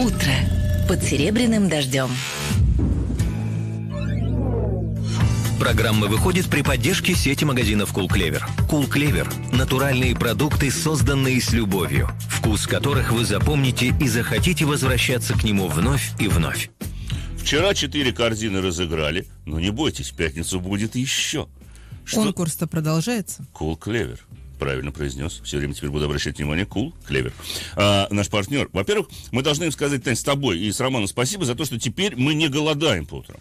Утро под серебряным дождем. Программа выходит при поддержке сети магазинов «Кулклевер». «Кулклевер» – натуральные продукты, созданные с любовью, вкус которых вы запомните и захотите возвращаться к нему вновь и вновь. Вчера четыре корзины разыграли, но не бойтесь, в пятницу будет еще. Что? Конкурс-то продолжается? «Кулклевер». Правильно произнес. Все время теперь буду обращать внимание. Кул, cool, клевер. А, наш партнер. Во-первых, мы должны им сказать, Тань, с тобой и с Романом спасибо за то, что теперь мы не голодаем по утрам.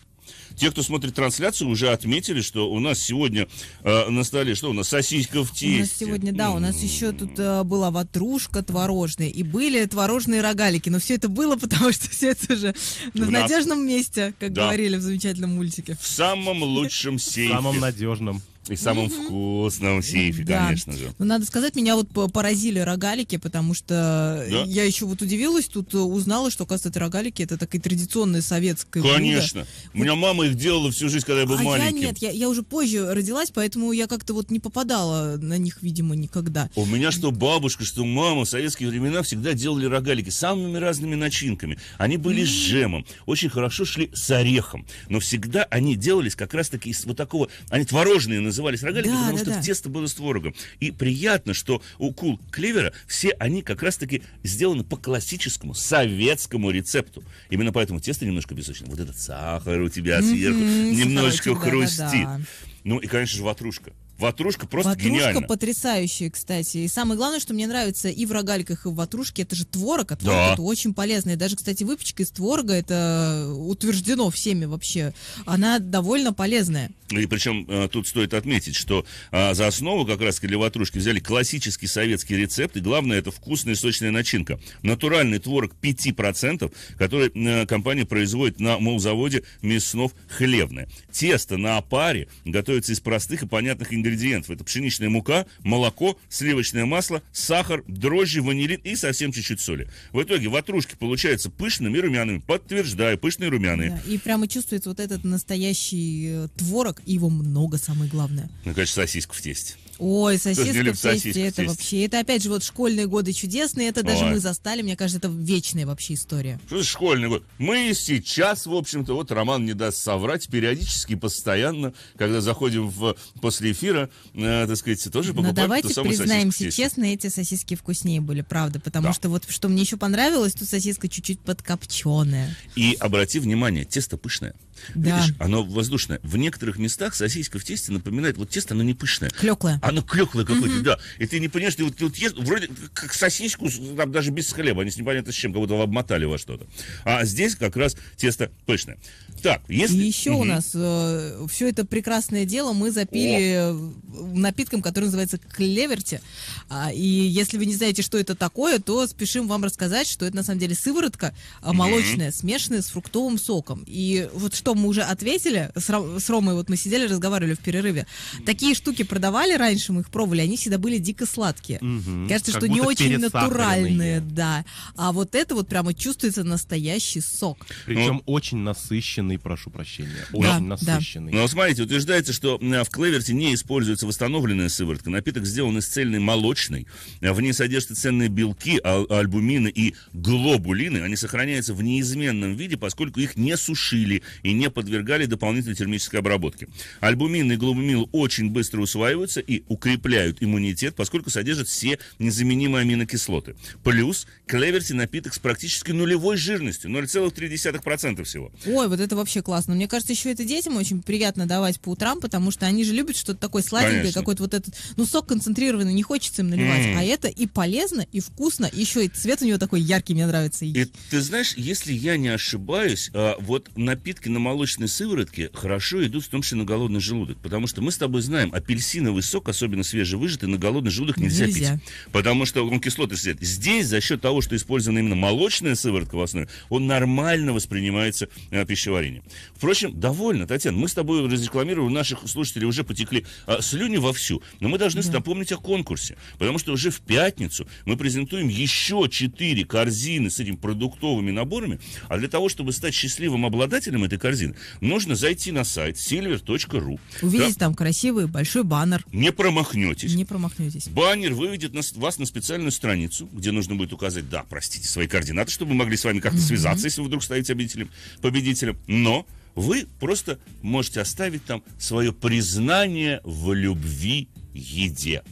Те, кто смотрит трансляцию, уже отметили, что у нас сегодня э, на столе, что у нас, сосиска в тесте. У нас сегодня, да, у нас еще тут э, была ватрушка творожная, и были творожные рогалики, но все это было, потому что все это уже на в надежном месте, как да. говорили в замечательном мультике. В самом лучшем сейфе. В самом надежном. И самым mm-hmm. вкусным в сейфе, да. конечно же. Но ну, надо сказать, меня вот поразили рогалики, потому что э, да? я еще вот удивилась, тут э, узнала, что, оказывается, рогалики это такая традиционная советская Конечно. Блюдо. У вот... меня мама их делала всю жизнь, когда я был а маленький. я нет, я, я уже позже родилась, поэтому я как-то вот не попадала на них, видимо, никогда. У меня что бабушка, что мама в советские времена всегда делали рогалики самыми разными начинками. Они были mm-hmm. с джемом, очень хорошо шли с орехом, но всегда они делались как раз-таки из вот такого, они творожные назывались рогалики, да, потому да, что да. тесто было с творогом. И приятно, что у кул клевера все они как раз-таки сделаны по классическому советскому рецепту. Именно поэтому тесто немножко песочное. Вот этот сахар у тебя сверху mm-hmm, немножечко хрустит. да, да. Ну и, конечно же, ватрушка. Ватрушка просто Ватрушка гениальна. потрясающая, кстати. И самое главное, что мне нравится и в рогальках, и в ватрушке, это же творог, а творог да. это очень полезно. И даже, кстати, выпечка из творога, это утверждено всеми вообще. Она довольно полезная. И причем э, тут стоит отметить, что э, за основу как раз для ватрушки взяли классический советский рецепт, и главное, это вкусная сочная начинка. Натуральный творог 5%, который э, компания производит на молзаводе Мяснов Хлебное. Тесто на опаре готовится из простых и понятных ингредиентов ингредиентов. Это пшеничная мука, молоко, сливочное масло, сахар, дрожжи, ванилин и совсем чуть-чуть соли. В итоге ватрушки получаются пышными и румяными. Подтверждаю, пышные и румяные. Да, и прямо чувствуется вот этот настоящий э, творог, и его много, самое главное. Ну, конечно, сосиска в тесте. Ой, сосиска сосиски! тесте, это вообще, это опять же вот школьные годы чудесные, это даже Ой. мы застали, мне кажется, это вечная вообще история. Что за школьный год? Мы сейчас, в общем-то, вот Роман не даст соврать, периодически, постоянно, когда заходим в, после эфира, э, так сказать, тоже покупаем Но давайте ту признаемся честно, эти сосиски вкуснее были, правда, потому да. что вот что мне еще понравилось, тут сосиска чуть-чуть подкопченая. И обрати внимание, тесто пышное. Да. Видишь, оно воздушное. В некоторых местах сосиска в тесте напоминает, вот тесто, оно не пышное. Клеклое. Оно клеклое какое-то, угу. да. И ты не понимаешь, ты вот, ты вот ест, вроде как сосиску, там даже без хлеба, они с непонятно с чем, как будто обмотали во что-то. А здесь как раз тесто пышное. Так, если... И еще угу. у нас э, все это прекрасное дело мы запили О. напитком, который называется клеверти. А, и если вы не знаете, что это такое, то спешим вам рассказать, что это на самом деле сыворотка угу. молочная, смешанная с фруктовым соком. И вот что мы уже ответили, с, с Ромой вот мы сидели, разговаривали в перерыве. Такие штуки продавали раньше, мы их пробовали, они всегда были дико сладкие. Угу. Кажется, как что не очень натуральные, да. А вот это вот прямо чувствуется настоящий сок. Причем ну, очень насыщенный насыщенный, прошу прощения. Очень да, насыщенный. Да. Но смотрите, утверждается, что в клеверте не используется восстановленная сыворотка. Напиток сделан из цельной молочной. В ней содержатся ценные белки, а, альбумины и глобулины. Они сохраняются в неизменном виде, поскольку их не сушили и не подвергали дополнительной термической обработке. Альбумины и глобумин очень быстро усваиваются и укрепляют иммунитет, поскольку содержат все незаменимые аминокислоты. Плюс клеверти напиток с практически нулевой жирностью, 0,3% всего. Ой, вот это вообще классно. Мне кажется, еще это детям очень приятно давать по утрам, потому что они же любят что-то такое сладенькое, какой-то вот этот, ну, сок концентрированный, не хочется им наливать. Mm. А это и полезно, и вкусно, еще и цвет у него такой яркий, мне нравится. И, ты знаешь, если я не ошибаюсь, а, вот напитки на молочной сыворотке хорошо идут, в том числе на голодный желудок, потому что мы с тобой знаем, апельсиновый сок, особенно свежевыжатый, на голодный желудок нельзя, нельзя. пить, потому что он кислоты сидит. Здесь за счет того, что использована именно молочная сыворотка в основе, он нормально воспринимается а, пищеварение отношении. Впрочем, довольно, Татьяна, мы с тобой разрекламировали, наших слушателей уже потекли а, слюни вовсю, но мы должны да. напомнить о конкурсе, потому что уже в пятницу мы презентуем еще четыре корзины с этими продуктовыми наборами, а для того, чтобы стать счастливым обладателем этой корзины, нужно зайти на сайт silver.ru. увидеть да? там красивый большой баннер. Не промахнетесь. Не промахнетесь. Баннер выведет нас, вас на специальную страницу, где нужно будет указать, да, простите, свои координаты, чтобы мы могли с вами как-то связаться, если вы вдруг станете победителем. победителем но вы просто можете оставить там свое признание в любви еде.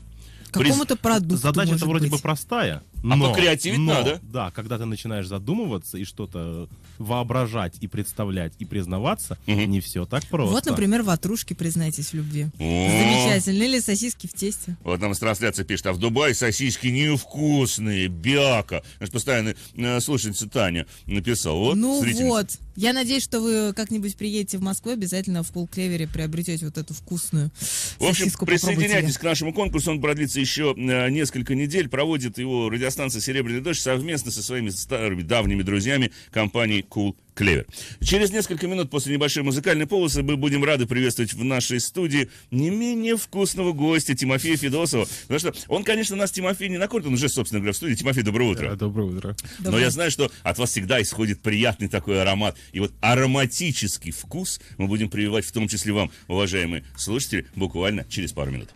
Какому-то продукту. Задача-то вроде быть. бы простая. А но, а покреативить но, надо. Да, когда ты начинаешь задумываться и что-то воображать и представлять и признаваться, угу. не все так просто. Вот, например, ватрушки, признайтесь в любви. О! Замечательно. Или сосиски в тесте. Вот нам с трансляции пишет, а в Дубае сосиски невкусные, бяка. Наш постоянный э, слушательница Таня написал. Вот, ну зрительница. вот. Я надеюсь, что вы как-нибудь приедете в Москву, обязательно в Кулклевере приобретете вот эту вкусную В общем, присоединяйтесь к нашему конкурсу, он продлится еще э, несколько недель, проводит его радио радиостанция «Серебряный дождь» совместно со своими старыми давними друзьями компанией Cool Клевер. Через несколько минут после небольшой музыкальной полосы мы будем рады приветствовать в нашей студии не менее вкусного гостя Тимофея Федосова. Потому что он, конечно, нас Тимофей не накормит, он уже, собственно говоря, в студии. Тимофей, доброе утро. Да, доброе утро. Доброе. Но я знаю, что от вас всегда исходит приятный такой аромат. И вот ароматический вкус мы будем прививать в том числе вам, уважаемые слушатели, буквально через пару минут.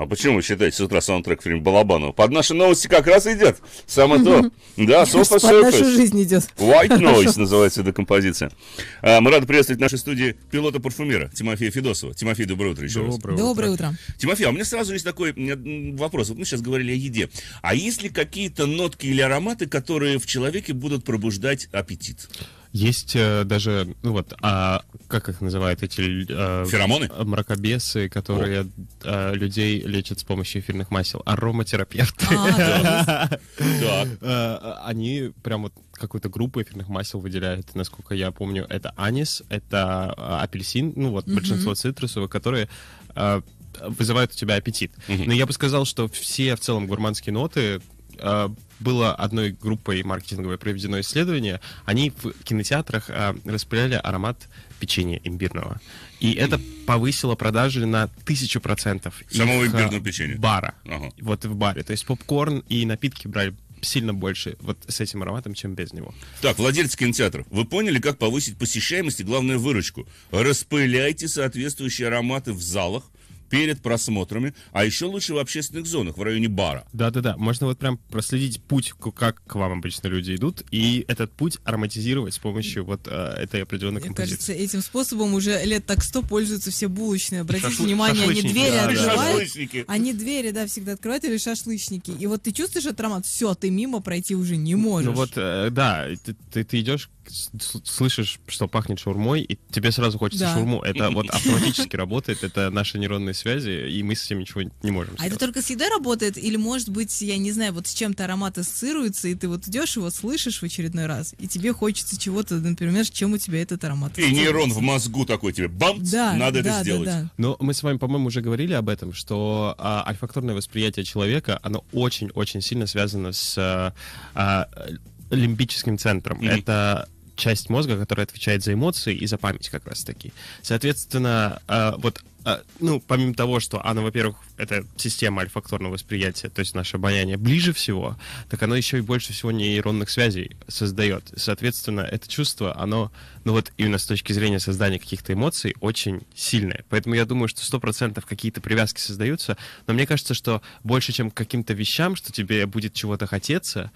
А почему вы считаете с утра саундтрек фильм Балабанова? Под наши новости как раз идет. Само то. Да, Софа Под нашу жизнь идет. White Noise называется эта композиция. А, мы рады приветствовать в нашей студии пилота парфюмера Тимофея Федосова. Тимофей, доброе утро еще раз. Доброе утро. Тимофей, а у меня сразу есть такой вопрос. Вот мы сейчас говорили о еде. А есть ли какие-то нотки или ароматы, которые в человеке будут пробуждать аппетит? Есть э, даже, ну вот, а, как их называют эти... Э, Феромоны? Э, мракобесы, которые э, людей лечат с помощью эфирных масел. Ароматерапевты. А, э, они прям вот какую-то группу эфирных масел выделяют, насколько я помню. Это анис, это а, апельсин, ну вот большинство цитрусовых, которые э, вызывают у тебя аппетит. Но я бы сказал, что все в целом гурманские ноты а, было одной группой маркетинговой проведено исследование, они в кинотеатрах э, распыляли аромат печенья имбирного. И это повысило продажи на тысячу процентов. Самого их, а, имбирного печенья? Бара. Ага. Вот в баре. То есть попкорн и напитки брали сильно больше вот с этим ароматом, чем без него. Так, владельцы кинотеатров, вы поняли, как повысить посещаемость и главную выручку? Распыляйте соответствующие ароматы в залах, перед просмотрами, а еще лучше в общественных зонах, в районе бара. Да-да-да, можно вот прям проследить путь, как к вам обычно люди идут, и этот путь ароматизировать с помощью вот э, этой определенной Мне композиции. Мне кажется, этим способом уже лет так сто пользуются все булочные. Обратите Шашлы... внимание, они двери да, открывают. Да. Они двери, да, всегда открывают, или шашлычники. И вот ты чувствуешь аромат, все, ты мимо пройти уже не ну можешь. Ну вот, э, да, ты, ты, ты идешь слышишь, что пахнет шаурмой, и тебе сразу хочется да. шаурму. Это вот автоматически работает, это наши нейронные связи, и мы с этим ничего не можем. А сделать. это только с едой работает? Или, может быть, я не знаю, вот с чем-то аромат ассоциируется, и ты вот идешь его слышишь в очередной раз, и тебе хочется чего-то, например, с чем у тебя этот аромат И нейрон в мозгу такой тебе, бам, да, надо да, это сделать. Да, да. Но мы с вами, по-моему, уже говорили об этом, что а, альфакторное восприятие человека, оно очень-очень сильно связано с а, а, лимбическим центром. Mm-hmm. Это часть мозга, которая отвечает за эмоции и за память как раз-таки. Соответственно, а, вот а, ну, помимо того, что она, во-первых, это система альфакторного восприятия, то есть наше обаяние ближе всего, так оно еще и больше всего нейронных связей создает. Соответственно, это чувство, оно, ну вот именно с точки зрения создания каких-то эмоций, очень сильное. Поэтому я думаю, что 100% какие-то привязки создаются, но мне кажется, что больше, чем к каким-то вещам, что тебе будет чего-то хотеться,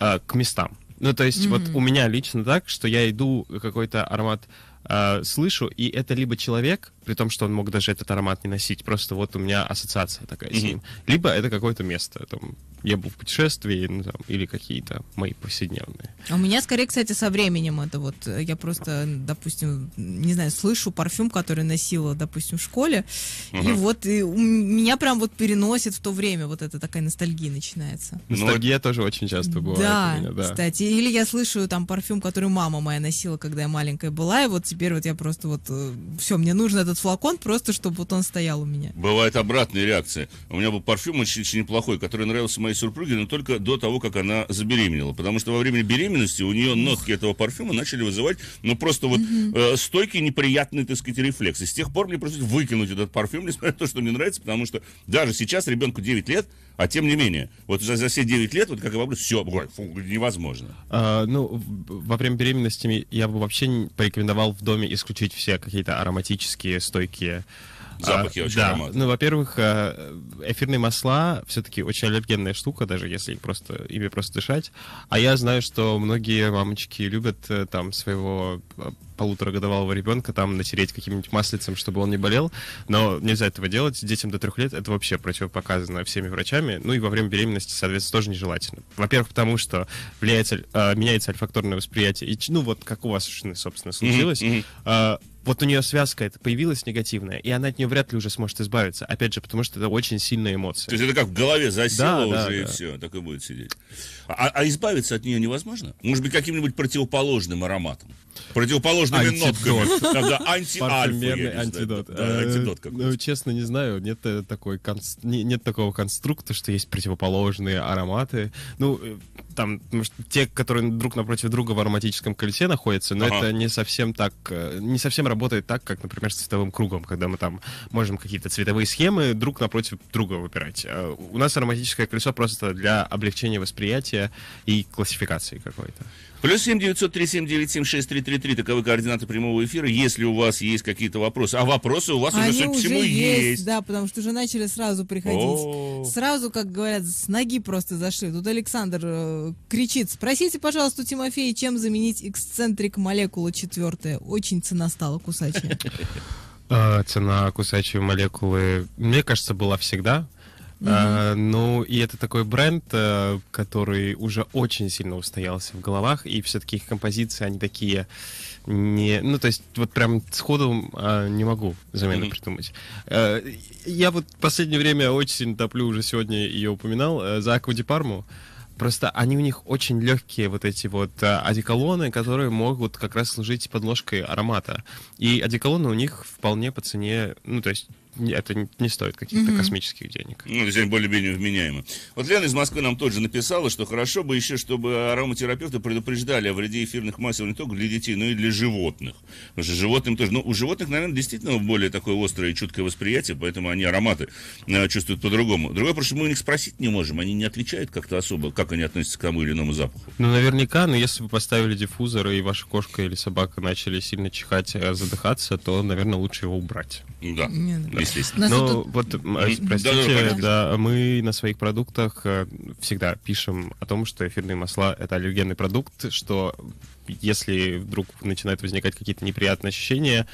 а, к местам. Ну, то есть mm-hmm. вот у меня лично так, что я иду э, какой-то аромат э, слышу, и это либо человек, при том, что он мог даже этот аромат не носить. Просто вот у меня ассоциация такая с ним. Либо это какое-то место. Там, я был в путешествии ну, там, или какие-то мои повседневные. А у меня скорее, кстати, со временем это вот. Э, я просто, допустим, не знаю, слышу парфюм, который носила, допустим, в школе. mm И вот и у меня прям вот переносит в то время. Вот эта такая ностальгия начинается. Ну ностальгия Но... тоже очень часто бывает да, у меня, да, кстати. Или я слышу там парфюм, который мама моя носила, когда я маленькая была. И вот теперь вот я просто вот... Э, Все, мне нужно этот этот флакон, просто чтобы вот он стоял у меня. Бывает обратная реакция. У меня был парфюм очень, очень неплохой, который нравился моей супруге, но только до того, как она забеременела. Потому что во время беременности у нее нотки этого парфюма начали вызывать, ну, просто вот угу. э, стойкий, неприятный, так сказать, рефлекс. И с тех пор мне пришлось выкинуть этот парфюм, несмотря на то, что мне нравится, потому что даже сейчас ребенку 9 лет, а тем не менее, вот за, за все 9 лет, вот как я говорю, все, фу, невозможно. А, ну, во время беременности я бы вообще порекомендовал в доме исключить все какие-то ароматические, стойкие а, запахи а, очень да. Ну, во-первых, а, эфирные масла все-таки очень аллергенная штука, даже если просто ими просто дышать. А я знаю, что многие мамочки любят э, там своего а, полуторагодовалого ребенка там натереть каким-нибудь маслицем, чтобы он не болел. Но нельзя этого делать. Детям до трех лет это вообще противопоказано всеми врачами. Ну и во время беременности, соответственно, тоже нежелательно. Во-первых, потому что влияет э, меняется альфакторное восприятие. И, ну вот как у вас, собственно, случилось. Mm-hmm. Mm-hmm. Э, вот у нее связка это появилась негативная, и она от нее вряд ли уже сможет избавиться. Опять же, потому что это очень сильная эмоция. То есть это как в голове засело да, уже, да, и да. все, так и будет сидеть. А, а избавиться от нее невозможно? Может быть, каким-нибудь противоположным ароматом? Противоположным ложными нотками. антидот. Антидот э, какой-то. Ну, честно, не знаю, нет э, такой нет такого конструкта, что есть противоположные ароматы. Ну, э, там те, которые друг напротив друга в ароматическом колесе находятся, но это не совсем так, не совсем работает так, как, например, с цветовым кругом, когда мы там можем какие-то цветовые схемы друг напротив друга выбирать. А у нас ароматическое колесо просто для облегчения восприятия и классификации какой-то. Плюс 7 903 797 6333. Таковы координаты прямого эфира. Если у вас есть какие-то вопросы. А вопросы у вас Они уже, судя всему, есть. есть. Да, потому что уже начали сразу приходить. О-о-о. Сразу, как говорят, с ноги просто зашли. Тут Александр э, кричит. Спросите, пожалуйста, у Тимофея, чем заменить эксцентрик молекулы четвертая. Очень цена стала кусачая. А, цена кусачей молекулы, мне кажется, была всегда. А, ну, и это такой бренд, э, который уже очень сильно устоялся в головах, и все-таки их композиции, они такие не... Ну, то есть, вот прям сходу а, не могу замену mm-hmm. придумать. А, я вот в последнее время очень сильно топлю, уже сегодня ее упоминал, э, за Аквади Парму. Просто они у них очень легкие вот эти вот одеколоны, которые могут как раз служить подложкой аромата. И одеколоны у них вполне по цене, ну то есть это не стоит каких-то угу. космических денег. Ну, здесь более-менее вменяемо. Вот Лена из Москвы нам тоже написала, что хорошо бы еще, чтобы ароматерапевты предупреждали о вреде эфирных масел не только для детей, но и для животных. Потому что животным тоже... Ну, у животных, наверное, действительно более такое острое и чуткое восприятие, поэтому они ароматы э, чувствуют по-другому. Другое, просто мы у них спросить не можем, они не отличают как-то особо, как они относятся к тому или иному запаху. Ну, наверняка, но если вы поставили диффузор, и ваша кошка или собака начали сильно чихать, э, задыхаться, то, наверное, лучше его убрать. Ну да. Не, ну, да мыслить. Ну, вот, простите, да, мы на своих продуктах э, всегда пишем о том, что эфирные масла — это аллергенный продукт, что если вдруг начинают возникать какие-то неприятные ощущения,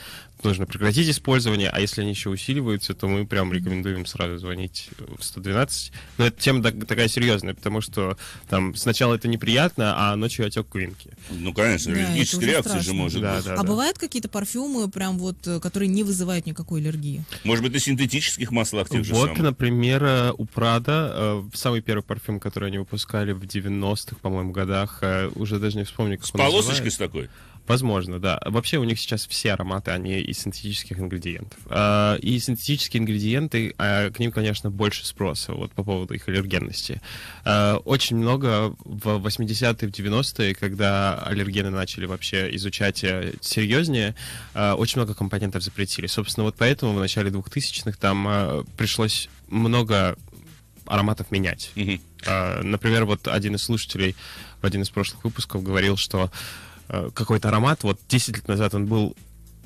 нужно прекратить использование, а если они еще усиливаются, то мы прям рекомендуем сразу звонить в 112. Но эта тема такая серьезная, потому что там сначала это неприятно, а ночью отек квинки. Ну, конечно, да, аллергическая реакция же может да, быть. Да, а да. бывают какие-то парфюмы, прям вот, э, которые не вызывают никакой аллергии? Может быть, на синтетических маслах тех вот, же Вот, например, э, у Прада э, самый первый парфюм, который они выпускали в 90-х, по-моему, годах, уже даже не вспомню, как С он полосочкой называет. с такой? Возможно, да. Вообще у них сейчас все ароматы, они из синтетических ингредиентов. А, и синтетические ингредиенты, а, к ним, конечно, больше спроса вот по поводу их аллергенности. А, очень много в 80-е, в 90-е, когда аллергены начали вообще изучать э, серьезнее, очень много компонентов запретили. Собственно, вот поэтому в начале 2000-х там пришлось много ароматов менять. Например, вот один из слушателей в один из прошлых выпусков говорил, что Э, какой-то аромат. Вот 10 лет назад он был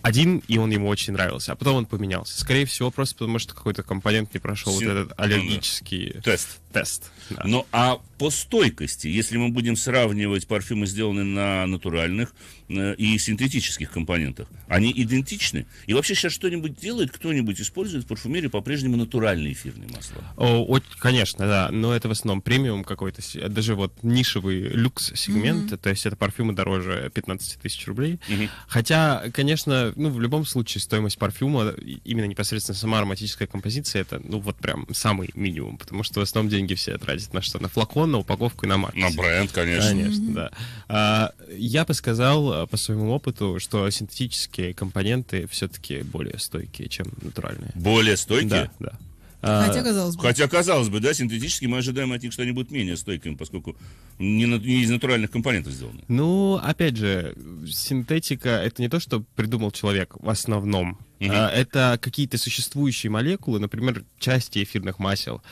один, и он ему очень нравился, а потом он поменялся. Скорее всего, просто потому что какой-то компонент не прошел Син... вот этот ну аллергический... Тест тест. Да. Но ну, а по стойкости, если мы будем сравнивать парфюмы, сделанные на натуральных э, и синтетических компонентах, они идентичны? И вообще сейчас что-нибудь делает, кто-нибудь использует в парфюмерии по-прежнему натуральные эфирные масла? О, о, конечно, да, но это в основном премиум какой-то, даже вот нишевый люкс-сегмент, mm-hmm. то есть это парфюмы дороже 15 тысяч рублей. Mm-hmm. Хотя, конечно, ну, в любом случае стоимость парфюма, именно непосредственно сама ароматическая композиция, это, ну, вот прям самый минимум, потому что в основном деньги деньги все тратить на что? На флакон, на упаковку и на маркетинг. На бренд, конечно. Конечно, да. А, я бы сказал э, по своему опыту, что синтетические компоненты все-таки более стойкие, чем натуральные. Более стойкие? Да, да. А, хотя казалось бы. Хотя казалось бы, да, синтетически мы ожидаем от них что они будут менее стойкими, поскольку не, на, не из натуральных компонентов сделаны. Ну, опять же, синтетика это не то, что придумал человек в основном. Угу. Это какие-то существующие молекулы, например, части эфирных масел,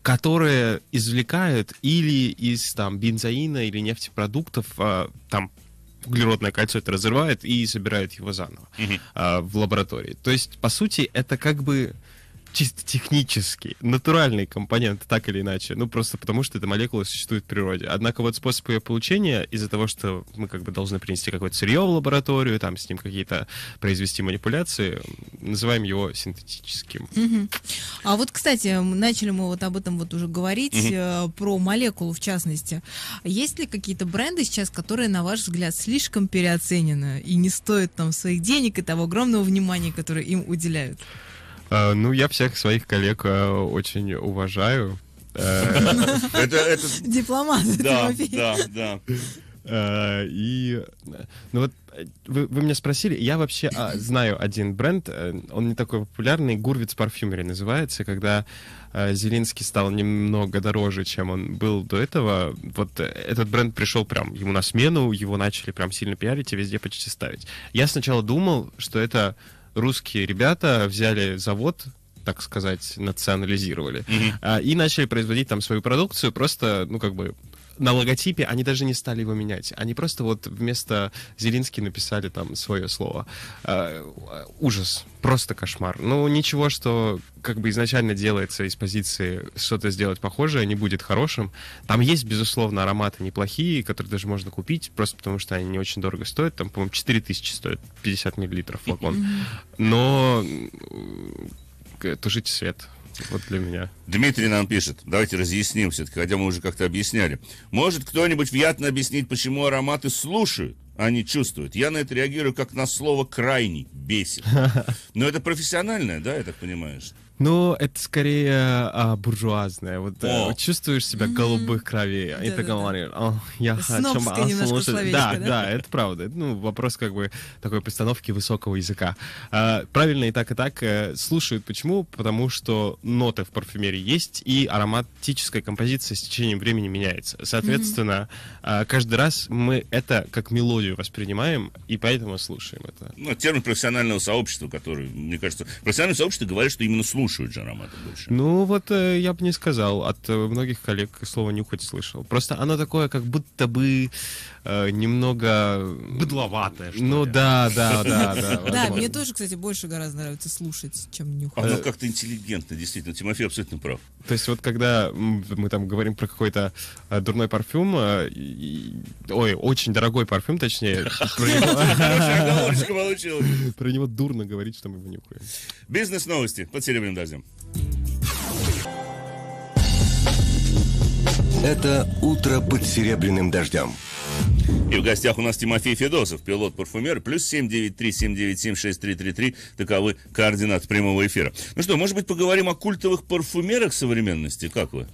которые извлекают или из там бензоина или нефтепродуктов а, там углеродное кольцо это разрывает и собирает его заново угу. в лаборатории. То есть, по сути, это как бы чисто технический, натуральный компонент, так или иначе. Ну, просто потому, что эта молекула существует в природе. Однако вот способ ее получения, из-за того, что мы как бы должны принести какое-то сырье в лабораторию, там с ним какие-то произвести манипуляции, называем его синтетическим. Угу. А вот, кстати, начали мы вот об этом вот уже говорить, угу. про молекулу в частности. Есть ли какие-то бренды сейчас, которые, на ваш взгляд, слишком переоценены и не стоят там своих денег и того огромного внимания, которое им уделяют? Э, ну, я всех своих коллег э, очень уважаю. Э, Дипломат. Да, да, да. И, ну вот, вы, вы меня спросили, я вообще а, знаю один бренд, он не такой популярный, Гурвиц Парфюмери называется, когда а, Зелинский стал немного дороже, чем он был до этого, вот этот бренд пришел прям ему на смену, его начали прям сильно пиарить и везде почти ставить. Я сначала думал, что это русские ребята взяли завод так сказать, национализировали. Mm-hmm. и начали производить там свою продукцию, просто, ну, как бы, на логотипе они даже не стали его менять. Они просто вот вместо Зелинский написали там свое слово. Э, э, ужас, просто кошмар. Ну, ничего, что как бы изначально делается из позиции что-то сделать похожее, не будет хорошим. Там есть, безусловно, ароматы неплохие, которые даже можно купить, просто потому что они не очень дорого стоят. Там, по-моему, 4000 стоят 50 миллилитров флакон. Но тушите свет вот для меня. Дмитрий нам пишет. Давайте разъясним все-таки, хотя мы уже как-то объясняли. Может кто-нибудь внятно объяснить, почему ароматы слушают? а не чувствуют. Я на это реагирую как на слово «крайний», бесит. Но это профессиональное, да, я так понимаю? Что... Ну, это скорее а, буржуазное. Вот э, О. чувствуешь себя голубых кровей, да, и ты да, говоришь, да. я хочу слушать. Да, да, да, это правда. Ну, вопрос как бы такой постановки высокого языка. А, правильно и так, и так э, слушают. Почему? Потому что ноты в парфюмерии есть, и ароматическая композиция с течением времени меняется. Соответственно, mm-hmm. каждый раз мы это как мелодию воспринимаем, и поэтому слушаем это. Ну, термин профессионального сообщества, который, мне кажется, профессиональное сообщество говорит, что именно слушают лучшую джарамату бывшую. Ну, вот э, я бы не сказал. От э, многих коллег слово «нюхать» слышал. Просто оно такое, как будто бы э, немного... Быдловатое, что Ну, ли? да, да, да. Да, да мне тоже, кстати, больше гораздо нравится слушать, чем нюхать. Оно как-то интеллигентно, действительно. Тимофей абсолютно прав. То есть вот когда мы там говорим про какой-то э, дурной парфюм, ой, очень дорогой парфюм, точнее. Про него дурно говорить, что мы его нюхаем. Бизнес-новости под серебряным Дадим, Это «Утро под серебряным дождем». И в гостях у нас Тимофей Федосов, пилот-парфюмер, плюс 793-797-6333, таковы координаты прямого эфира. Ну что, может быть, поговорим о культовых парфюмерах современности, как вы?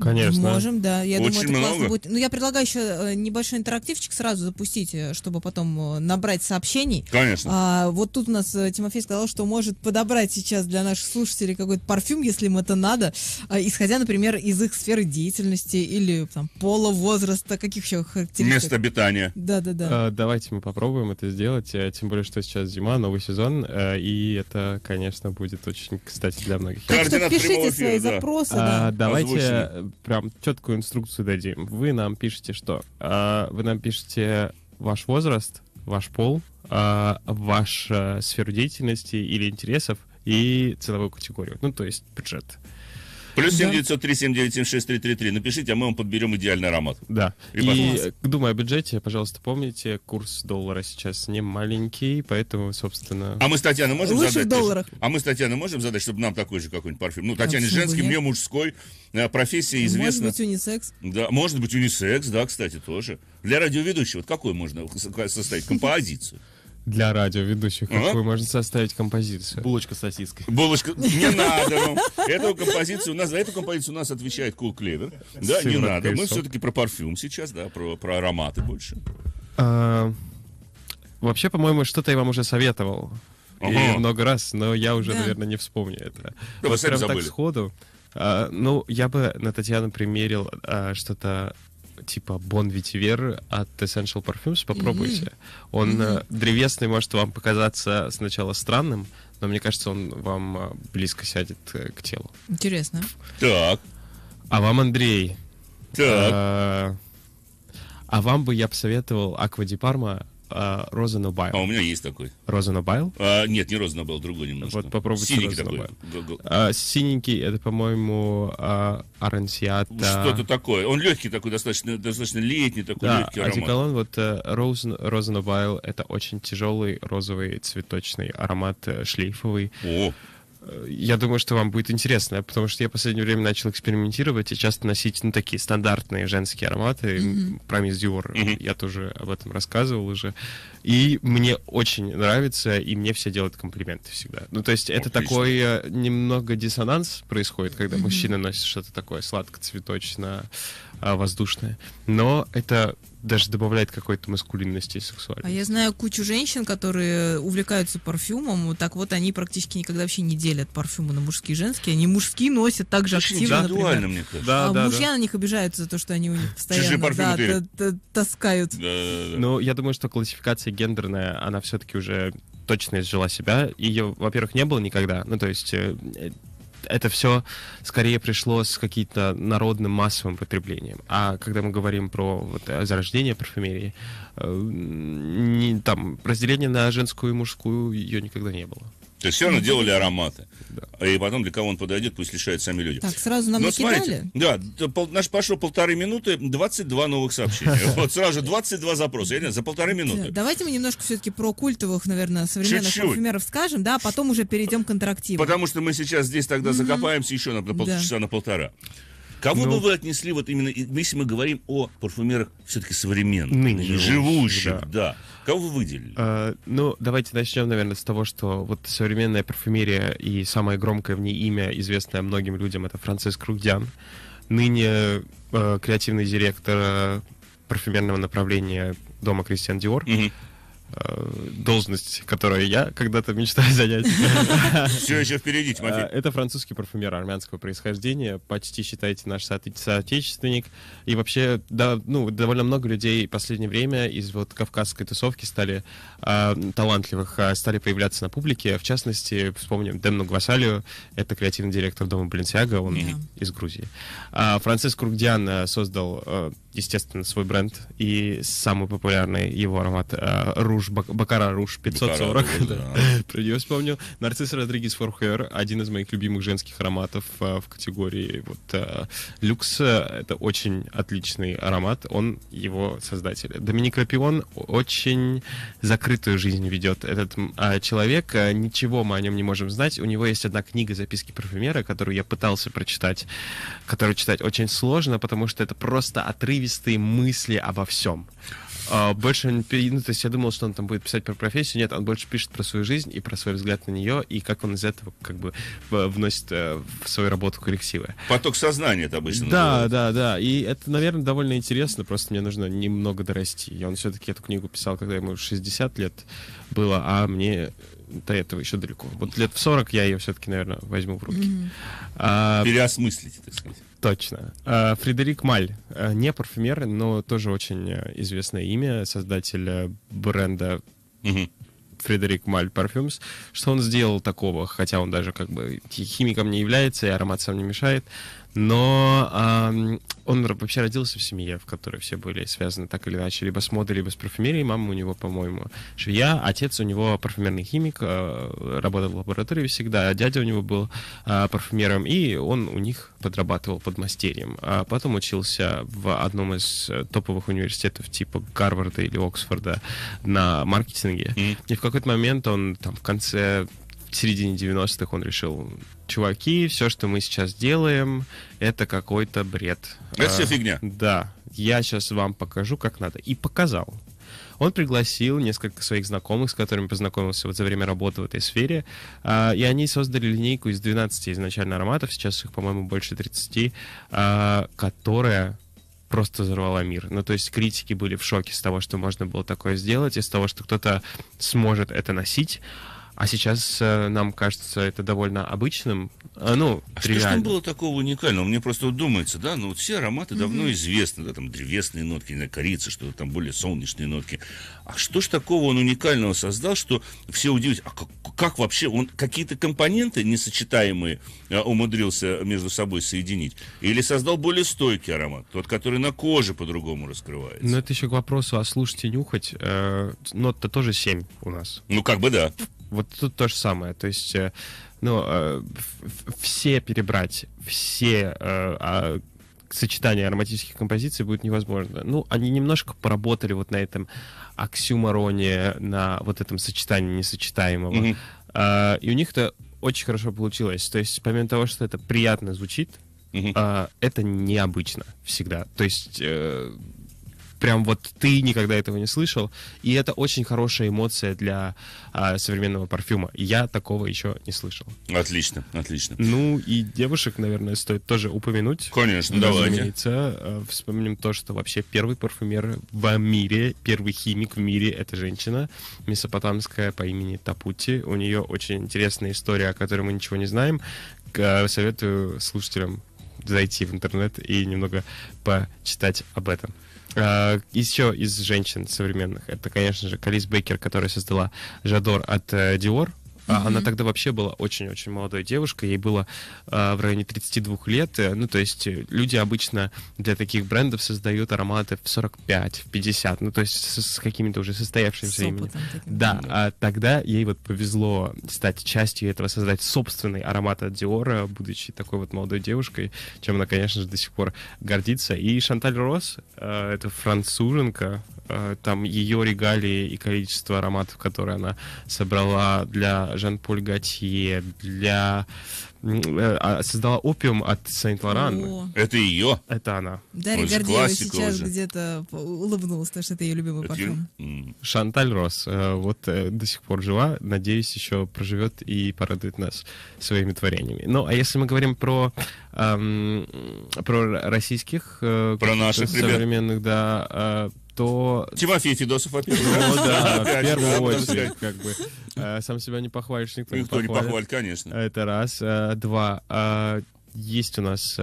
Конечно. Можем, да. Я Очень думаю, это много. классно будет. Ну, я предлагаю еще э, небольшой интерактивчик сразу запустить, э, чтобы потом э, набрать сообщений. Конечно. А, вот тут у нас Тимофей сказал, что может подобрать сейчас для наших слушателей какой-то парфюм, если им это надо, а, исходя, например, из их сферы деятельности или там пола, возраста, каких еще характеристик. Место обитания. Да, да, да. А, давайте мы попробуем это сделать. Тем более, что сейчас зима, новый сезон, и это, конечно, будет очень кстати для многих. Так что пишите эфира, свои да. запросы. А, да. Давайте прям четкую инструкцию дадим. Вы нам пишете что? А, вы нам пишете ваш возраст, ваш пол, а, вашу сферу деятельности или интересов и ценовую категорию. Ну, то есть бюджет. Плюс 7903-797-6333. Напишите, а мы вам подберем идеальный аромат. Да. И, и думаю о бюджете, пожалуйста, помните, курс доллара сейчас не маленький, поэтому, собственно... А мы с Татьяной можем Лучше задать... в долларах. А мы с Татьяной можем задать, чтобы нам такой же какой-нибудь парфюм? Ну, Татьяне а женский, мне мужской. Э, Профессия известна. Может быть, унисекс? Да, может быть, унисекс, да, кстати, тоже. Для радиоведущего вот какой можно составить композицию? для радиоведущих, как ага. вы можете составить композицию? Булочка с сосиской. Булочка. Не надо Эту композицию у нас, за эту композицию у нас отвечает Кул Клевер. Да, не надо. Мы все-таки про парфюм сейчас, да, про, про ароматы больше. А, вообще, по-моему, что-то я вам уже советовал. Ага. много раз, но я уже, да. наверное, не вспомню это. Да, вот прям забыли. так сходу. А, ну, я бы на Татьяну примерил а, что-то типа Бон bon Ветивер от Essential Perfumes, попробуйте. Mm-hmm. Он mm-hmm. древесный может вам показаться сначала странным, но мне кажется, он вам э, близко сядет э, к телу. Интересно. Так. А вам, Андрей? Так. А, а вам бы я посоветовал Аква Ди Парма а, Розенобайл. А у меня есть такой. Розенобайл? А, нет, не Розенобайл, другой немножко. Вот попробуйте Синенький такой. А, синенький, это, по-моему, а, Арансиата. Что-то такое. Он легкий такой, достаточно, достаточно летний такой да, легкий аромат. Одеколон, вот э, Розен, Розенобайл, это очень тяжелый розовый цветочный аромат э, шлейфовый. О я думаю, что вам будет интересно, потому что я в последнее время начал экспериментировать и часто носить ну, такие стандартные женские ароматы. Mm-hmm. Про мисс mm-hmm. я тоже об этом рассказывал уже. И мне очень нравится, и мне все делают комплименты всегда. Ну, то есть Отлично. это такой э, немного диссонанс происходит, когда mm-hmm. мужчина носит что-то такое сладко-цветочно-воздушное. А, Но это даже добавляет какой-то маскулинности и сексуальности. А я знаю кучу женщин, которые увлекаются парфюмом, так вот они практически никогда вообще не делят парфюмы на мужские и женские, они мужские носят так же Очень активно, например. мне кажется. Да, а да, мужья да. на них обижаются за то, что они у них постоянно да, т- т- таскают. Да, да, да. Ну, я думаю, что классификация гендерная, она все-таки уже точно изжила себя. Ее, во-первых, не было никогда. Ну, то есть э, это все скорее пришло с каким-то народным массовым потреблением. А когда мы говорим про вот, э, зарождение парфюмерии, э, не, там разделения на женскую и мужскую ее никогда не было. То есть все равно делали ароматы. Да. И потом, для кого он подойдет, пусть решают сами люди. Так, сразу нам Но накидали? смотрите, да, пол, наш пошло полторы минуты, 22 новых сообщения. Вот сразу же 22 запроса. Я за полторы минуты. Давайте мы немножко все-таки про культовых, наверное, современных парфюмеров скажем, да, а потом уже перейдем к интерактиву. Потому что мы сейчас здесь тогда закопаемся еще на полчаса, на полтора. Кого ну, бы вы отнесли, вот именно, если мы говорим о парфюмерах все-таки современных, ныне живущих, да. да. Кого вы выделили? А, ну, давайте начнем, наверное, с того, что вот современная парфюмерия и самое громкое в ней имя, известное многим людям, это Франциск Рудян, ныне э, креативный директор э, парфюмерного направления дома Кристиан Диор. Угу. Э, должность, которую я когда-то мечтаю занять. Все еще впереди, э, Тимофей. Это французский парфюмер армянского происхождения, почти, считайте, наш соотечественник. И вообще, да, ну, довольно много людей в последнее время из вот кавказской тусовки стали э, талантливых, стали появляться на публике. В частности, вспомним Демну Гвасалию, это креативный директор дома Баленсиага, он из Грузии. А, Кругдиан создал, естественно, свой бренд и самый популярный его аромат «Руж Руж, Бакара Руж 540. Придется да. Нарцисс Родригес Форхер, один из моих любимых женских ароматов а, в категории вот а, люкс. Это очень отличный аромат. Он его создатель. Доминик Рапион очень закрытую жизнь ведет. Этот а, человек, ничего мы о нем не можем знать. У него есть одна книга «Записки парфюмера», которую я пытался прочитать, которую читать очень сложно, потому что это просто отрывистые мысли обо всем. А, больше он, ну, то есть я думал, что он там будет писать про профессию, нет, он больше пишет про свою жизнь и про свой взгляд на нее, и как он из этого как бы вносит э, в свою работу коррективы. Поток сознания это обычно Да, называют. да, да, и это, наверное, довольно интересно, просто мне нужно немного дорасти. И он все-таки эту книгу писал, когда ему 60 лет было, а мне до этого еще далеко. Вот лет в 40 я ее все-таки, наверное, возьму в руки. Mm-hmm. А, Переосмыслите, так сказать. Точно. А, Фредерик Маль. Э, не парфюмер, но тоже очень э, известное имя, создатель э, бренда mm-hmm. Фредерик Маль Парфюмс, что он сделал такого, хотя он даже как бы химиком не является и аромат сам не мешает. Но э, он вообще родился в семье, в которой все были связаны так или иначе, либо с модой, либо с парфюмерией. Мама у него, по-моему, швея, отец у него парфюмерный химик, э, работал в лаборатории всегда, а дядя у него был а, парфюмером, и он у них подрабатывал под мастерием. А потом учился в одном из э, топовых университетов типа Гарварда или Оксфорда на маркетинге. Mm. И в какой-то момент он там в конце в середине 90-х он решил, чуваки, все, что мы сейчас делаем, это какой-то бред. Это а, фигня. Да, я сейчас вам покажу, как надо. И показал. Он пригласил несколько своих знакомых, с которыми познакомился вот за время работы в этой сфере, а, и они создали линейку из 12 изначально ароматов, сейчас их, по-моему, больше 30, а, которая просто взорвала мир. Ну, то есть критики были в шоке с того, что можно было такое сделать, и с того, что кто-то сможет это носить. А сейчас э, нам кажется это довольно обычным, э, ну, а тривиально. что там было такого уникального? Мне просто вот думается, да, ну вот все ароматы mm-hmm. давно известны, да, там древесные нотки, на корица, что там более солнечные нотки. А что ж такого он уникального создал, что все удивились, а как, как вообще он какие-то компоненты несочетаемые э, умудрился между собой соединить? Или создал более стойкий аромат, тот, который на коже по-другому раскрывается? Ну это еще к вопросу, о а слушать и нюхать, э, нот-то тоже 7 у нас. Ну как бы да. Вот тут то же самое. То есть, э, ну, э, все перебрать, все э, а сочетание ароматических композиций будет невозможно. Ну, они немножко поработали вот на этом оксюмороне, на вот этом сочетании несочетаемого. Mm-hmm. и у них это очень хорошо получилось. То есть, помимо того, что это приятно звучит, mm-hmm. это необычно всегда. То есть, прям вот ты никогда этого не слышал. И это очень хорошая эмоция для а, современного парфюма. Я такого еще не слышал. Отлично, отлично. Ну и девушек, наверное, стоит тоже упомянуть. Конечно, Разумеется, давайте. А, вспомним то, что вообще первый парфюмер в мире, первый химик в мире — это женщина, месопотамская по имени Тапути. У нее очень интересная история, о которой мы ничего не знаем. А, советую слушателям зайти в интернет и немного почитать об этом. А, Еще из женщин современных. Это, конечно же, Калис Бейкер, которая создала Жадор от э, Диор. Mm-hmm. Она тогда вообще была очень-очень молодой девушкой, ей было э, в районе 32 лет. Э, ну, то есть э, люди обычно для таких брендов создают ароматы в 45, в 50, ну, то есть с, с какими-то уже состоявшимися именем. Да, а тогда ей вот повезло стать частью этого, создать собственный аромат от Диора, будучи такой вот молодой девушкой, чем она, конечно же, до сих пор гордится. И Шанталь Рос, э, это француженка, Э, там ее регалии и количество ароматов, которые она собрала для Жан-Поль Готье, для э, а, создала опиум от Сент-Лоран. Это ее? Это она. Дарья Может, Гордеева сейчас где-то улыбнулась, потому что это ее любимый парфюм. Шанталь Росс, э, Вот до сих пор жива. Надеюсь, еще проживет и порадует нас своими творениями. Ну, а если мы говорим про, эм, про российских... Э, про наших современных, ребят. да, то... Тимофей Федосов, во-первых. Ну, да, в первую очередь, как бы. Э, сам себя не похвалишь, никто, никто не похвалит. конечно. Это раз. Э, два. Э, есть у нас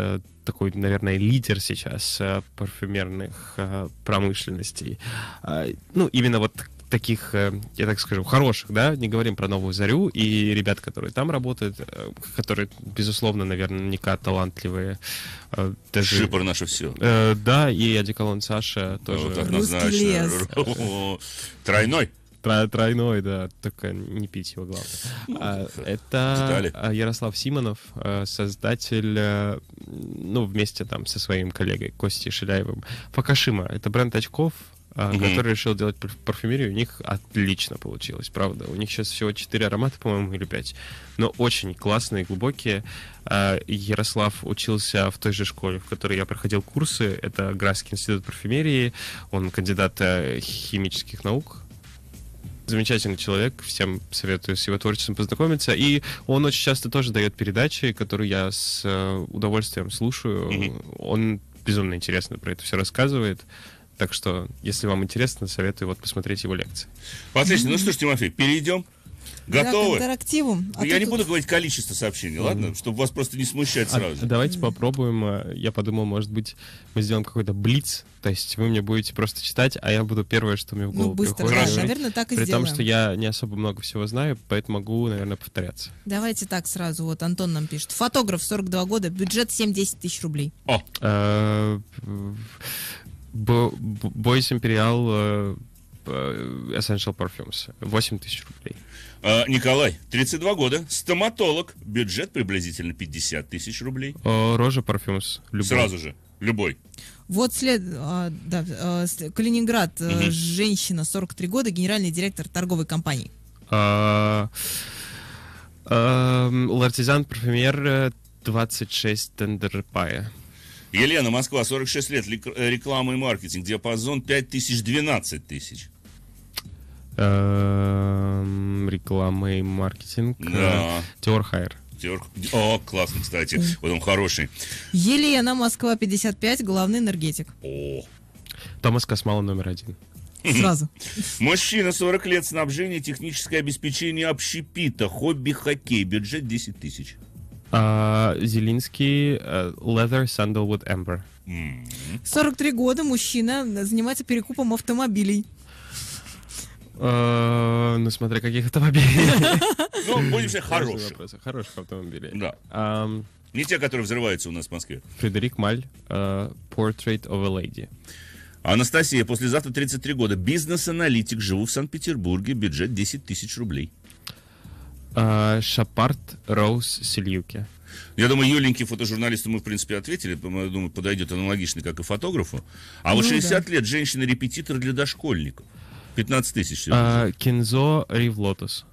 такой, наверное, лидер сейчас парфюмерных промышленностей. Ну, именно вот таких, э, я так скажу, хороших, да, не говорим про новую зарю и ребят, которые там работают, э, которые, безусловно, наверное, наверняка талантливые. Э, даже... Шибр наше все. Э, да, и Одеколон Саша тоже. Вот однозначно. Тройной. Тройной, да, только не пить его, главное. Ну, а, это Ярослав Симонов, создатель, ну, вместе там со своим коллегой Костей Шиляевым, Факашима. Это бренд очков, Uh-huh. который решил делать парфюмерию, у них отлично получилось, правда. У них сейчас всего 4 аромата, по-моему, или 5. Но очень классные, глубокие. А, Ярослав учился в той же школе, в которой я проходил курсы. Это Градский институт парфюмерии. Он кандидат э, химических наук, замечательный человек, всем советую с его творчеством познакомиться. И он очень часто тоже дает передачи, которые я с э, удовольствием слушаю. Mm-hmm. Он безумно интересно про это все рассказывает. Так что, если вам интересно, советую вот посмотреть его лекции. Отлично. Ну что ж, Тимофей, перейдем Готовы? К А я не тут... буду говорить количество сообщений, mm. ладно? Чтобы вас просто не смущать а сразу. А, давайте mm. попробуем. Э, я подумал, может быть, мы сделаем какой-то блиц. То есть вы мне будете просто читать, а я буду первое, что мне в ну, голову ну, быстро, приходит. Да, наверное, так и При сделаем. том, что я не особо много всего знаю, поэтому могу, наверное, повторяться. Давайте так сразу. Вот Антон нам пишет. Фотограф, 42 года, бюджет 7-10 тысяч рублей. О! Э, Бойс Империал э, э, Essential Perfumes. 8 тысяч рублей. А, Николай, 32 года, стоматолог, бюджет приблизительно 50 тысяч рублей. О, Рожа Perfumes. Сразу же, любой. Вот след... А, да, а, Калининград, угу. женщина, 43 года, генеральный директор торговой компании. А, а, Лартизан, парфюмер, 26 тендерпая. Елена, Москва, 46 лет, э, реклама и маркетинг, диапазон тысяч 12 тысяч. Эм, реклама и маркетинг. Да. Э, Теорхайр. О, классно, кстати. Вот он хороший. Елена, Москва, 55, главный энергетик. О. Томас Космала номер один. Сразу. Мужчина, 40 лет, снабжение, техническое обеспечение общепита, хобби хоккей, бюджет 10 тысяч. А, Зелинский э, Leather Sandalwood Amber. 43 года мужчина занимается перекупом автомобилей. А, ну, смотря каких автомобилей. Ну, будем же хороших. Хороших автомобилей. Да. Не те, которые взрываются у нас в Москве. Фредерик Маль, э, Portrait of a Lady. Анастасия, послезавтра 33 года. Бизнес-аналитик, живу в Санкт-Петербурге, бюджет 10 тысяч рублей. А, Шапарт Роуз Сильюки. Я думаю, юленький фотожурналисту мы, в принципе, ответили. Я думаю, подойдет аналогично, как и фотографу. А ну, вот 60 да. лет женщина-репетитор для дошкольников. 15 тысяч. А, Кензо Ривлотос.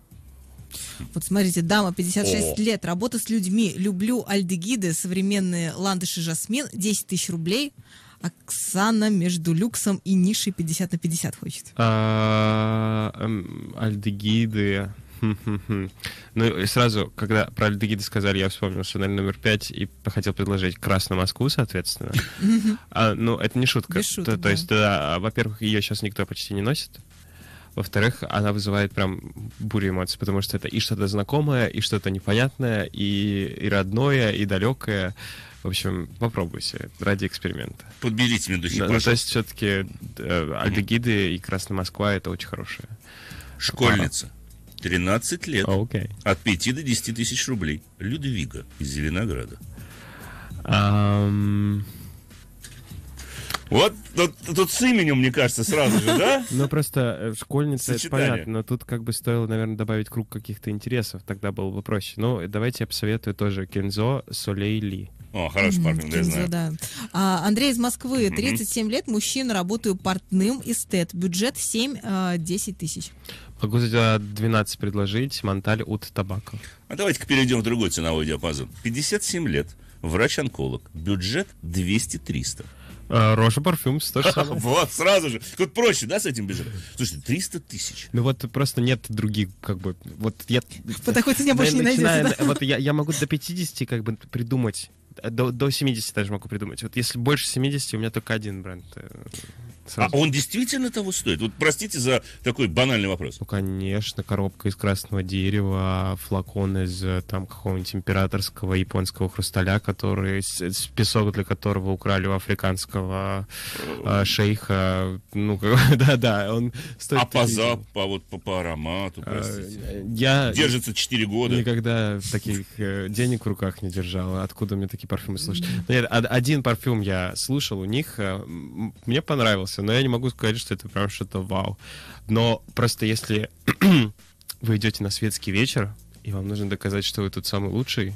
Вот смотрите, дама, 56 О. лет, работа с людьми, люблю альдегиды, современные ландыши жасмин, 10 тысяч рублей. Оксана между люксом и нишей 50 на 50 хочет. А, альдегиды... Ну и сразу, когда про альдегиды сказали, я вспомнил, что, номер пять и хотел предложить «Красную Москву», соответственно. А, ну, это не шутка. то, есть, да, э, во-первых, ее сейчас никто почти не носит. Во-вторых, она вызывает прям бурю эмоций, потому что это и что-то знакомое, и что-то непонятное, и, и родное, и далекое. В общем, попробуйте ради эксперимента. Подберите медухи, да, ну, то есть все-таки э, альдегиды и Красная Москва — это очень хорошая. Школьница. 13 лет. Okay. От 5 до 10 тысяч рублей. Людвига из Зеленограда. Um... Вот тут, тут с именем, мне кажется, сразу же, да? Ну, просто э, школьница, это понятно. Но тут как бы стоило, наверное, добавить круг каких-то интересов. Тогда было бы проще. Ну, давайте я посоветую тоже Кензо Солей Ли. О, хороший паркинг, Кинзу, я знаю. Да. А, Андрей из Москвы, 37 лет, мужчина, работаю портным из эстет. Бюджет 7-10 э, тысяч. Могу за 12 предложить Монталь от табака. А давайте-ка перейдем в другой ценовой диапазон. 57 лет, врач-онколог, бюджет 200-300. Э, рожа парфюм, то же самое. Вот, сразу же. Тут проще, да, с этим бежать? Слушай, 300 тысяч. Ну вот просто нет других, как бы, вот я... По такой цене больше не найдется, Вот я могу до 50, как бы, придумать до, до 70 даже могу придумать. Вот если больше 70, у меня только один бренд. Э, а он действительно того стоит? Вот простите за такой банальный вопрос. Ну, конечно, коробка из красного дерева, флакон из э, там какого-нибудь императорского японского хрусталя, который песок для которого украли у африканского э, э. шейха. Ну, да-да, он стоит... А по запаху, вот по, по аромату, э, простите. Я... Держится 4 года. Никогда таких денег в руках не держал. Откуда мне такие парфюмы слышать? Нет, ну, один парфюм я слушал у них, мне понравился нравится, но я не могу сказать, что это прям что-то вау. Но просто если вы идете на светский вечер, и вам нужно доказать, что вы тут самый лучший,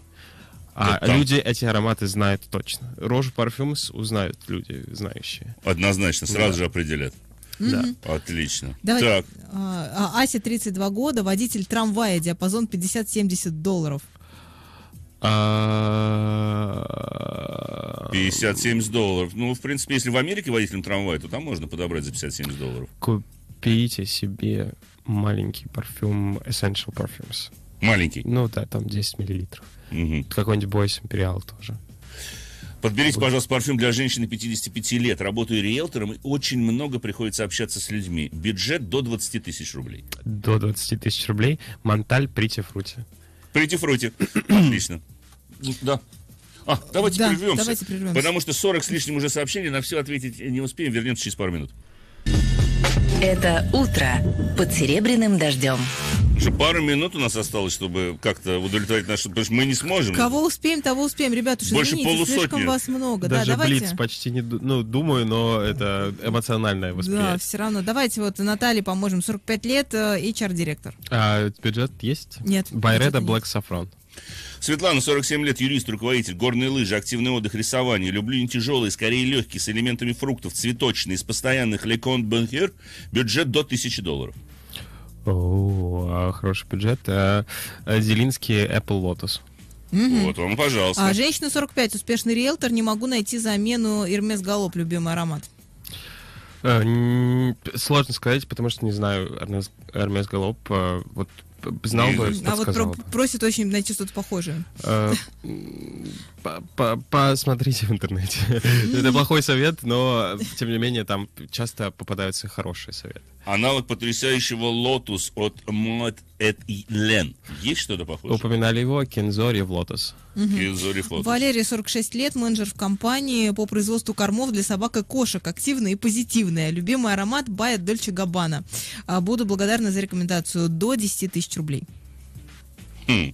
а это люди эти ароматы знают точно. Рожу парфюмс узнают люди, знающие. Однозначно, сразу да. же определят. Да. Отлично. Давай, так. А, а Ася, 32 года, водитель трамвая, диапазон 50-70 долларов. 50-70 а, долларов. Ну, в принципе, если в Америке водителем трамвая, то там можно подобрать за 50-70 долларов. Купите себе маленький парфюм Essential Perfumes. Маленький? Ну да, там 10 миллилитров. Угу. Какой-нибудь Бойс Imperial тоже. Подберите, пожалуйста, парфюм для женщины 55 лет. Работаю риэлтором, и очень много приходится общаться с людьми. Бюджет до 20 тысяч рублей. До 20 тысяч рублей. Монталь Прити Фрути. Прийти фрути, Отлично. Да. А, давайте да, прервемся. Давайте прервемся. Потому что 40 с лишним уже сообщений, на все ответить не успеем. Вернемся через пару минут. Это утро под серебряным дождем. Еще пару минут у нас осталось, чтобы как-то удовлетворить наши... Потому что мы не сможем. Кого успеем, того успеем. Ребята, уж Больше извините, полусотни. слишком вас много. Даже да, Блиц почти не... Ну, думаю, но это эмоциональное восприятие. Да, все равно. Давайте вот Наталье поможем. 45 лет, HR-директор. Э, а бюджет есть? Нет. Байреда Black Saffron. Светлана, 47 лет, юрист, руководитель, горные лыжи, активный отдых, рисование. Люблю не тяжелые, скорее легкие, с элементами фруктов, цветочные, из постоянных Лекон Бенхер. Бюджет до 1000 долларов. О, а хороший бюджет. А, а Зелинский Apple Lotus. Угу. Вот вам, пожалуйста. А, женщина 45, успешный риэлтор, не могу найти замену Ирмес Галоп, любимый аромат. Сложно сказать, потому что не знаю, Эрмес Галоп, вот знал бы, А вот просит очень найти что-то похожее. Посмотрите в интернете. Это плохой совет, но тем не менее там часто попадаются хорошие советы. Аналог потрясающего Лотус от Мод Эд и Лен. Есть что-то похожее? Упоминали его Кензори в Lotus. Кензори в Lotus. Валерий, 46 лет, менеджер в компании по производству кормов для собак и кошек. Активная и позитивная. Любимый аромат Бая Дольче Габбана. А, буду благодарна за рекомендацию до 10 тысяч рублей. Хм.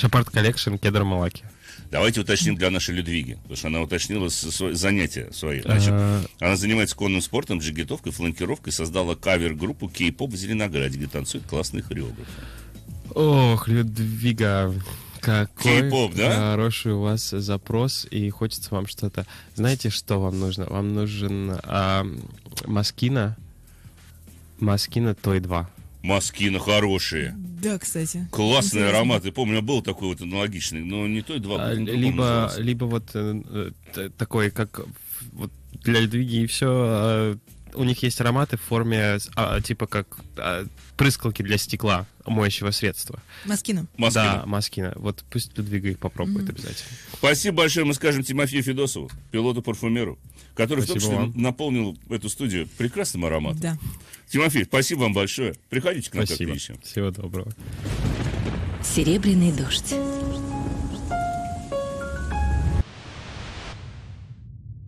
Шапард Коллекшн Кедр Малаки. Давайте уточним для нашей Людвиги, потому что она уточнила свое занятие свои. Э, Значит, она занимается конным спортом, джигитовкой, фланкировкой, создала кавер-группу кей-поп в Зеленограде, где танцуют классные хореографы. Ох, Людвига, какой K-pop, да? хороший у вас запрос, и хочется вам что-то. Знаете, что вам нужно? Вам нужен а, Маскина, Маскина Той 2. Маскина хорошие. Да, кстати. Классный Интересно. аромат. Я помню, был такой вот аналогичный, но не той два. А, либо, либо вот э, э такой, как вот для Людвиги и все, а у них есть ароматы в форме, а, типа как а, прыскалки для стекла моющего средства. Маскина. маскина. Да, маскина. Вот пусть Людвига их попробует mm-hmm. обязательно. Спасибо большое, мы скажем Тимофею Федосову, пилоту-парфюмеру, который спасибо в том числе наполнил эту студию прекрасным ароматом. Да. Тимофей, спасибо вам большое. Приходите к нам спасибо. как еще. Всего доброго. Серебряный дождь.